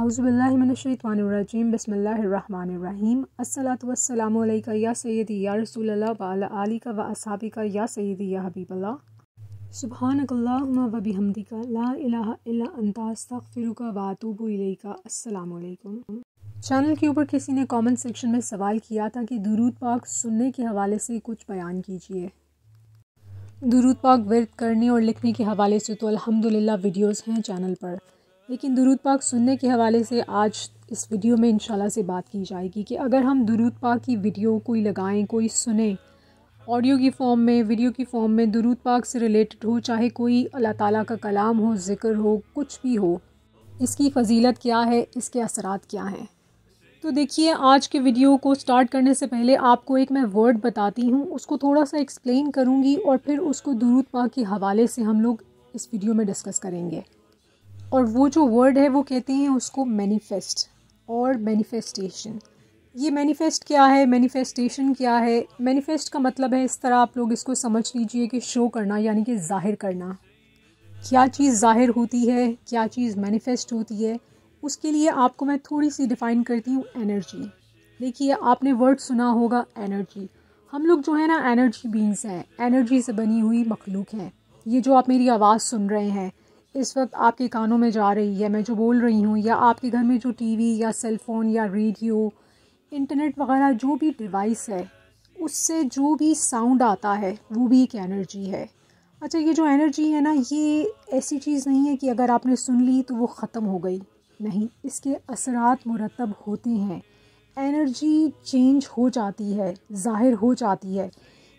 अज़बिल्लिमिनशैतवानरजीम बसमीम अस्सलाम या सैदी या रसूल वाली का व असहाबी का या सैदी या हबीबल सुबहानकल्लाम वबी हमदी का ला इला अंतास्तफ़िर का वातुबुल चैनल के ऊपर किसी ने कमेंट सेक्शन में सवाल किया था कि दुरूद पाक सुनने के हवाले से कुछ बयान कीजिए दुरूद पाक वर्द करने और लिखने के हवाले से तो अल्हम्दुलिल्लाह वीडियोस हैं चैनल पर लेकिन दुरूद पाक सुनने के हवाले से आज इस वीडियो में इंशाल्लाह से बात की जाएगी कि अगर हम दुरूद पाक की वीडियो कोई लगाएं कोई सुने ऑडियो की फॉर्म में वीडियो की फॉर्म में दुरूद पाक से रिलेटेड हो चाहे कोई अल्लाह ताला का कलाम हो ज़िक्र हो कुछ भी हो इसकी फजीलत क्या है इसके असरात क्या हैं तो देखिए आज के वीडियो को स्टार्ट करने से पहले आपको एक मैं वर्ड बताती हूँ उसको थोड़ा सा एक्सप्लेन करूँगी और फिर उसको दुरूद पाक के हवाले से हम लोग इस वीडियो में डिस्कस करेंगे और वो जो वर्ड है वो कहते हैं उसको मैनिफेस्ट और मैनिफेस्टेशन ये मैनिफेस्ट क्या है मैनिफेस्टेशन क्या है मैनिफेस्ट का मतलब है इस तरह आप लोग इसको समझ लीजिए कि शो करना यानी कि जाहिर करना क्या चीज़ जाहिर होती है क्या चीज़ मैनिफेस्ट होती है उसके लिए आपको मैं थोड़ी सी डिफ़ाइन करती हूँ एनर्जी देखिए आपने वर्ड सुना होगा एनर्जी हम लोग जो है ना एनर्जी बींग्स हैं एनर्जी से बनी हुई मखलूक हैं ये जो आप मेरी आवाज़ सुन रहे हैं इस वक्त आपके कानों में जा रही है मैं जो बोल रही हूँ या आपके घर में जो टीवी या सेलफ़ोन या रेडियो इंटरनेट वगैरह जो भी डिवाइस है उससे जो भी साउंड आता है वो भी एक एनर्जी है अच्छा ये जो एनर्जी है ना ये ऐसी चीज़ नहीं है कि अगर आपने सुन ली तो वो ख़त्म हो गई नहीं इसके असरात मुरतब होते हैं एनर्जी चेंज हो जाती है ज़ाहिर हो जाती है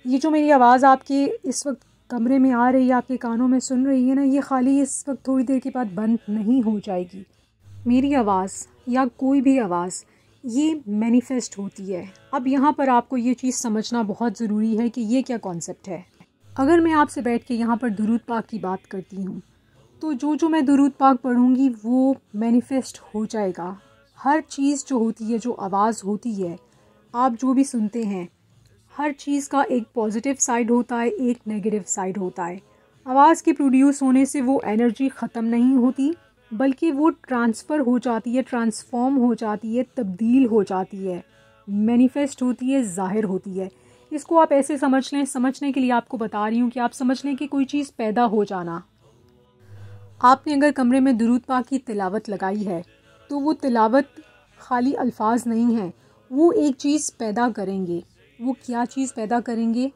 ये जो मेरी आवाज़ आपके इस वक्त कमरे में आ रही है आपके कानों में सुन रही है ना ये खाली इस वक्त थोड़ी देर के बाद बंद नहीं हो जाएगी मेरी आवाज़ या कोई भी आवाज़ ये मैनिफेस्ट होती है अब यहाँ पर आपको ये चीज़ समझना बहुत ज़रूरी है कि ये क्या कॉन्सेप्ट है अगर मैं आपसे बैठ के यहाँ पर दुरूद पाक की बात करती हूँ तो जो जो मैं दुरूद पाक पढ़ूँगी वो मैनिफेस्ट हो जाएगा हर चीज़ जो होती है जो आवाज़ होती है आप जो भी सुनते हैं हर चीज़ का एक पॉजिटिव साइड होता है एक नेगेटिव साइड होता है आवाज़ के प्रोड्यूस होने से वो एनर्जी ख़त्म नहीं होती बल्कि वो ट्रांसफ़र हो जाती है ट्रांसफॉर्म हो जाती है तब्दील हो जाती है मैनिफेस्ट होती है ज़ाहिर होती है इसको आप ऐसे समझ लें समझने के लिए आपको बता रही हूँ कि आप समझ लें कि कोई चीज़ पैदा हो जाना आपने अगर कमरे में दरूद पाक की तिलावत लगाई है तो वो तिलावत खाली अल्फाज नहीं है वो एक चीज़ पैदा करेंगे वो क्या चीज़ पैदा करेंगे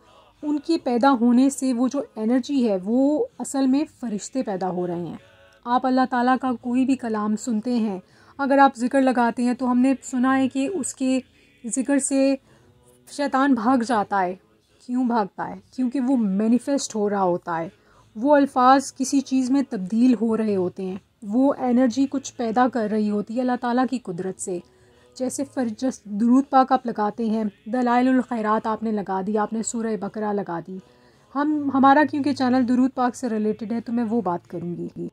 उनके पैदा होने से वो जो एनर्जी है वो असल में फरिश्ते पैदा हो रहे हैं आप अल्लाह ताला का कोई भी कलाम सुनते हैं अगर आप ज़िक्र लगाते हैं तो हमने सुना है कि उसके ज़िक्र से शैतान भाग जाता है क्यों भागता है क्योंकि वो मैनिफेस्ट हो रहा होता है वो अल्फाज किसी चीज़ में तब्दील हो रहे होते हैं वो एनर्जी कुछ पैदा कर रही होती है अल्लाह ताला की कुदरत से जैसे फरजस दरूद पाक आप लगाते हैं दलाइलखैरत आपने लगा दी आपने सूर्य बकरा लगा दी हम हमारा क्योंकि चैनल दरूद पाक से रिलेटेड है तो मैं वो बात करूँगी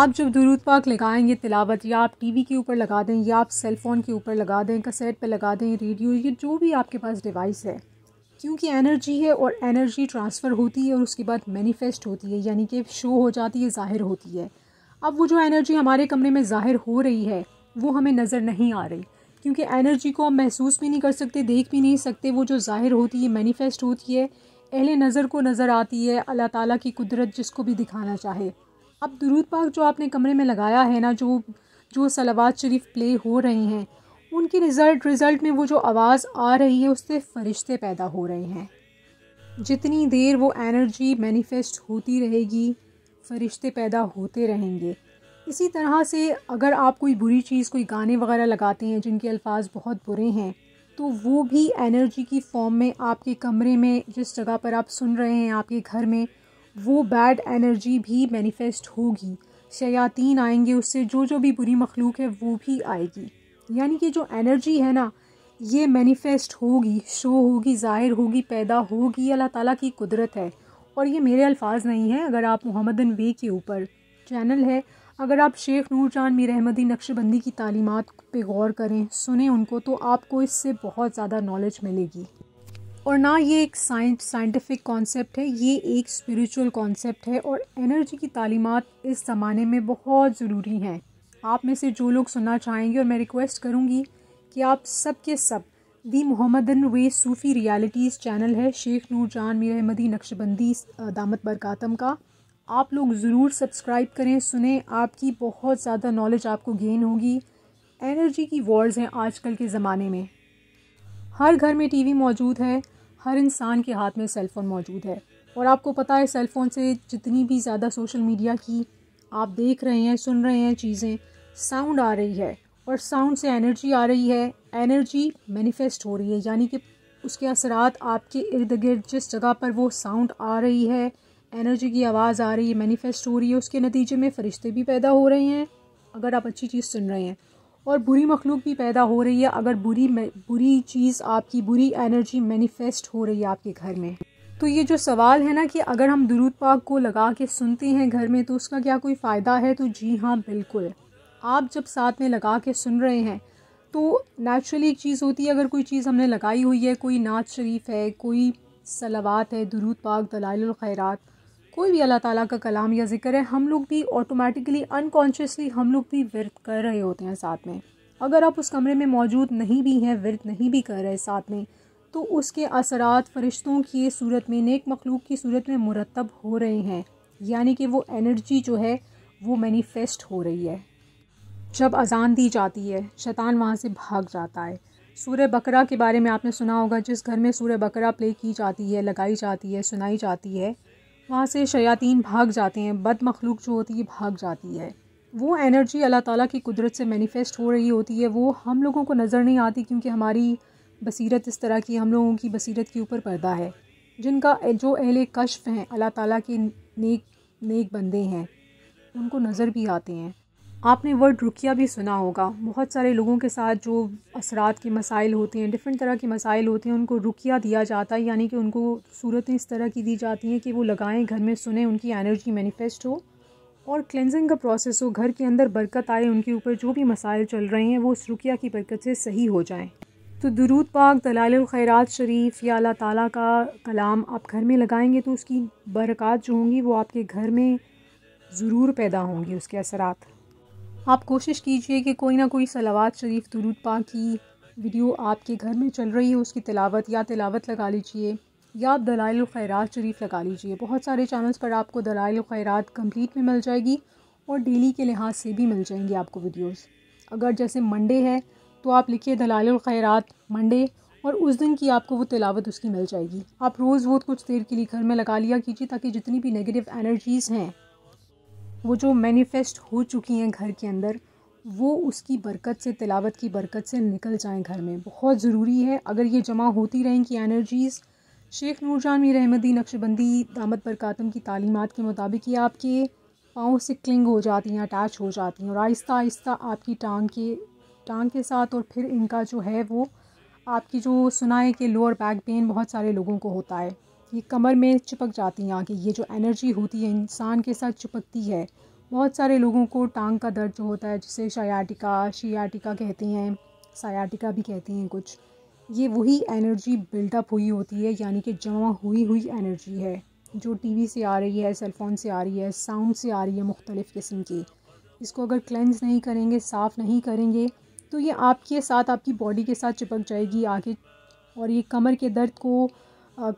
आप जब दरूद पाक लगाएंगे तिलावत या आप टीवी के ऊपर लगा दें या आप सेल फ़ोन के ऊपर लगा दें कसेट पे लगा दें रेडियो ये जो भी आपके पास डिवाइस है क्योंकि एनर्जी है और एनर्जी ट्रांसफ़र होती है और उसके बाद मैनिफेस्ट होती है यानी कि शो हो जाती है ज़ाहिर होती है अब वो जो एनर्जी हमारे कमरे में ज़ाहिर हो रही है वो हमें नज़र नहीं आ रही क्योंकि एनर्जी को हम महसूस भी नहीं कर सकते देख भी नहीं सकते वो जो ज़ाहिर होती है मैनिफेस्ट होती है अहल नज़र को नज़र आती है अल्लाह ताला की कुदरत जिसको भी दिखाना चाहे अब दरूद पाक जो आपने कमरे में लगाया है ना जो जो सलावात शरीफ प्ले हो रहे हैं उनके रिज़ल्ट रिज़ल्ट में वो जो आवाज़ आ रही है उससे फरिश्ते पैदा हो रहे हैं जितनी देर वो एनर्जी मैनिफेस्ट होती रहेगी फरिश्ते पैदा होते रहेंगे इसी तरह से अगर आप कोई बुरी चीज़ कोई गाने वगैरह लगाते हैं जिनके अल्फाज बहुत बुरे हैं तो वो भी एनर्जी की फॉर्म में आपके कमरे में जिस जगह पर आप सुन रहे हैं आपके घर में वो बैड एनर्जी भी मैनिफेस्ट होगी शयातीन आएंगे उससे जो जो भी बुरी मखलूक है वो भी आएगी यानी कि जो एनर्जी है ना ये मैनिफेस्ट होगी शो होगी ज़ाहिर होगी पैदा होगी अल्लाह ताला की कुदरत है और ये मेरे अल्फाज नहीं हैं अगर आप मोहम्मद वे के ऊपर चैनल है अगर आप शेख नूर जान मीर अहमदी नक्शबंदी की तालीमत पे गौर करें सुने उनको तो आपको इससे बहुत ज़्यादा नॉलेज मिलेगी और ना ये एक साइंस साइंटिफिक कॉन्सेप्ट है ये एक स्पिरिचुअल कॉन्सेप्ट है और एनर्जी की तालीमत इस ज़माने में बहुत ज़रूरी हैं आप में से जो लोग सुनना चाहेंगे और मैं रिक्वेस्ट करूँगी कि आप सब के सब the Mohammadan way Sufi realities channel है शेख नूर जान मीर अहमदी नक्शबंदी दामत बरकातम का आप लोग ज़रूर सब्सक्राइब करें सुने आपकी बहुत ज़्यादा नॉलेज आपको गेन होगी एनर्जी की वॉर्ड्स हैं आजकल के ज़माने में हर घर में टीवी मौजूद है हर इंसान के हाथ में सेलफ़ोन मौजूद है और आपको पता है सेलफ़ोन से जितनी भी ज़्यादा सोशल मीडिया की आप देख रहे हैं सुन रहे हैं चीज़ें साउंड आ रही है और साउंड से एनर्जी आ रही है एनर्जी मैनिफेस्ट हो रही है यानी कि उसके असरात आपके इर्द गिर्द जिस जगह पर वो साउंड आ रही है एनर्जी की आवाज़ आ रही है मैनिफेस्ट हो रही है उसके नतीजे में फ़रिश्ते भी पैदा हो रहे हैं अगर आप अच्छी चीज़ सुन रहे हैं और बुरी मखलूक भी पैदा हो रही है अगर बुरी बुरी चीज़ आपकी बुरी एनर्जी मैनिफेस्ट हो रही है आपके घर में तो ये जो सवाल है ना कि अगर हम दुरूद पाक को लगा के सुनते हैं घर में तो उसका क्या कोई फ़ायदा है तो जी हाँ बिल्कुल आप जब साथ में लगा के सुन रहे हैं तो नेचुरली एक चीज़ होती है अगर कोई चीज़ हमने लगाई हुई है कोई नाच शरीफ है कोई सलावात है दुरूद पाक दलाल खैरात कोई भी अल्लाह ताला का कलाम या जिक्र है हम लोग भी ऑटोमेटिकली अनकॉन्शियसली हम लोग भी विरत कर रहे होते हैं साथ में अगर आप उस कमरे में मौजूद नहीं भी हैं विरत नहीं भी कर रहे साथ में तो उसके असरात फरिश्तों की सूरत में नेक मखलूक की सूरत में मुरतब हो रहे हैं यानी कि वो एनर्जी जो है वो मैनिफेस्ट हो रही है जब अजान दी जाती है शैतान वहाँ से भाग जाता है सूर्य बकरा के बारे में आपने सुना होगा जिस घर में सूर्य बकरा प्ले की जाती है लगाई जाती है सुनाई जाती है वहाँ से शयातीन भाग जाते हैं बद मखलूक जो होती है भाग जाती है वो एनर्जी अल्लाह ताला की कुदरत से मैनिफेस्ट हो रही होती है वो हम लोगों को नज़र नहीं आती क्योंकि हमारी बसीरत इस तरह की हम लोगों की बसीरत के ऊपर पर्दा है जिनका जो अहल कश्फ हैं अल्लाह ताला के नेक नेक बंदे हैं उनको नज़र भी आते हैं आपने वर्ड रुकिया भी सुना होगा बहुत सारे लोगों के साथ जो असरात के मसाइल होते हैं डिफरेंट तरह के मसाइल होते हैं उनको रुकिया दिया जाता है यानी कि उनको सूरतें इस तरह की दी जाती हैं कि वो लगाएं घर में सुने उनकी एनर्जी मैनिफेस्ट हो और क्लेंजिंग का प्रोसेस हो घर के अंदर बरकत आए उनके ऊपर जो भी मसाइल चल रहे हैं वो उस रुकिया की बरकत से सही हो जाएँ तो दरूद पाक दलाल ख़ैरात शरीफ या अल्लाह ताला का कलाम आप घर में लगाएंगे तो उसकी बरक़ात जो होंगी वो आपके घर में ज़रूर पैदा होंगी उसके असरात आप कोशिश कीजिए कि कोई ना कोई सलावत शरीफ दुरूद पाक की वीडियो आपके घर में चल रही है उसकी तिलावत या तिलावत लगा लीजिए या आप दलाइल खैरात शरीफ लगा लीजिए बहुत सारे चैनल्स पर आपको दलाइल खैरात कम्प्लीट में मिल जाएगी और डेली के लिहाज से भी मिल जाएंगी आपको वीडियोस अगर जैसे मंडे है तो आप लिखिए दलाइल खैरात मंडे और उस दिन की आपको वो तिलावत उसकी मिल जाएगी आप रोज़ वो कुछ देर के लिए घर में लगा लिया कीजिए ताकि जितनी भी नेगेटिव एनर्जीज़ हैं वो जो मैनिफेस्ट हो चुकी हैं घर के अंदर वो उसकी बरकत से तिलावत की बरकत से निकल जाएं घर में बहुत ज़रूरी है अगर ये जमा होती रहें कि एनर्जीज़ शेख नूरजान मीर अहमदी नक्शबंदी दामद बरकातम की तालीमत के मुताबिक ये आपके पाँव से क्लिंग हो जाती हैं अटैच हो जाती हैं और आहिस्ता आहिस्ता आपकी टांग के टांग के साथ और फिर इनका जो है वो आपकी जो सुनाए के कि लोअर बैक पेन बहुत सारे लोगों को होता है ये कमर में चिपक जाती हैं आगे ये जो एनर्जी होती है इंसान के साथ चिपकती है बहुत सारे लोगों को टांग का दर्द जो होता है जिसे शयाटिका शियाटिका कहते हैं सायाटिका भी कहते हैं कुछ ये वही एनर्जी बिल्डअप हुई होती है यानी कि जमा हुई हुई एनर्जी है जो टीवी से आ रही है सेलफोन से आ रही है साउंड से आ रही है मुख्तलिफ़ किस्म की इसको अगर क्लेंज नहीं करेंगे साफ़ नहीं करेंगे तो ये आपके साथ आपकी बॉडी के साथ चिपक जाएगी आगे और ये कमर के दर्द को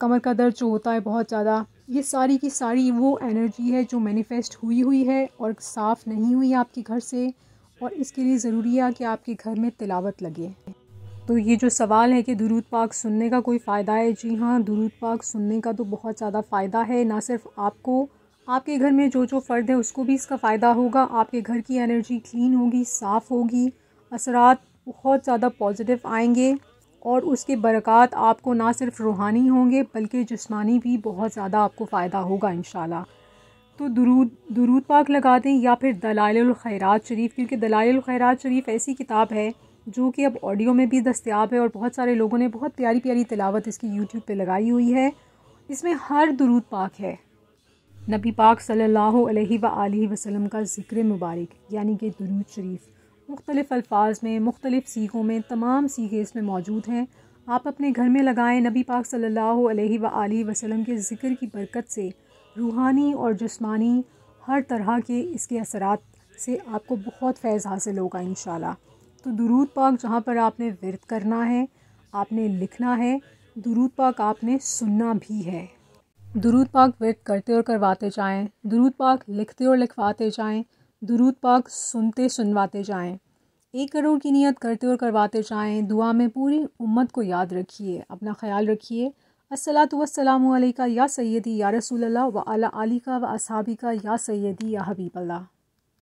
कमर का दर्द जो होता है बहुत ज़्यादा ये सारी की सारी वो एनर्जी है जो मैनिफेस्ट हुई हुई है और साफ़ नहीं हुई आपके घर से और इसके लिए ज़रूरी है कि आपके घर में तिलावत लगे तो ये जो सवाल है कि दुरूद पाक सुनने का कोई फ़ायदा है जी हाँ दुरूद पाक सुनने का तो बहुत ज़्यादा फ़ायदा है ना सिर्फ आपको आपके घर में जो जो फ़र्द है उसको भी इसका फ़ायदा होगा आपके घर की एनर्जी क्लीन होगी साफ़ होगी असरात बहुत ज़्यादा पॉजिटिव आएंगे और उसके बरक़ात आपको ना सिर्फ रूहानी होंगे बल्कि जिस्मानी भी बहुत ज़्यादा आपको फ़ायदा होगा इन तो दरूद दरूद पाक लगा दें या फिर दलाल खैरात शरीफ क्योंकि दलाल खैरात शरीफ ऐसी किताब है जो कि अब ऑडियो में भी दस्तियाब है और बहुत सारे लोगों ने बहुत प्यारी प्यारी तलावत इसकी यूट्यूब पे लगाई हुई है इसमें हर दरूद पाक है नबी पाक सल्लल्लाहु अलैहि व वसल्लम का ज़िक्र मुबारक यानी कि दरूद शरीफ मुख्तलिफ़ अल्फाज में मुख्तलिफ़ सीखों में तमाम सीखे इसमें मौजूद हैं आप अपने घर में लगाएं नबी पाक सल्लल्लाहु अलैहि व वसल्लम के ज़िक्र की बरकत से रूहानी और जिस्मानी हर तरह के इसके असरात से आपको बहुत फैज़ हासिल होगा इन तो दुरूद पाक जहाँ पर आपने वर्द करना है आपने लिखना है दुरूद पाक आपने सुनना भी है दुरूद पाक वर्द करते और करवाते जाएँ दुरूद पाक लिखते और लिखवाते जाएँ दुरूद पाक सुनते सुनवाते जाएं एक करोड़ की नियत करते और करवाते जाएं दुआ में पूरी उम्मत को याद रखिए अपना ख्याल रखिए असलातम या सैदी या रसूल अल्लाह व अला अली का व असहाबी का या सैदी या हबीब अल्लाह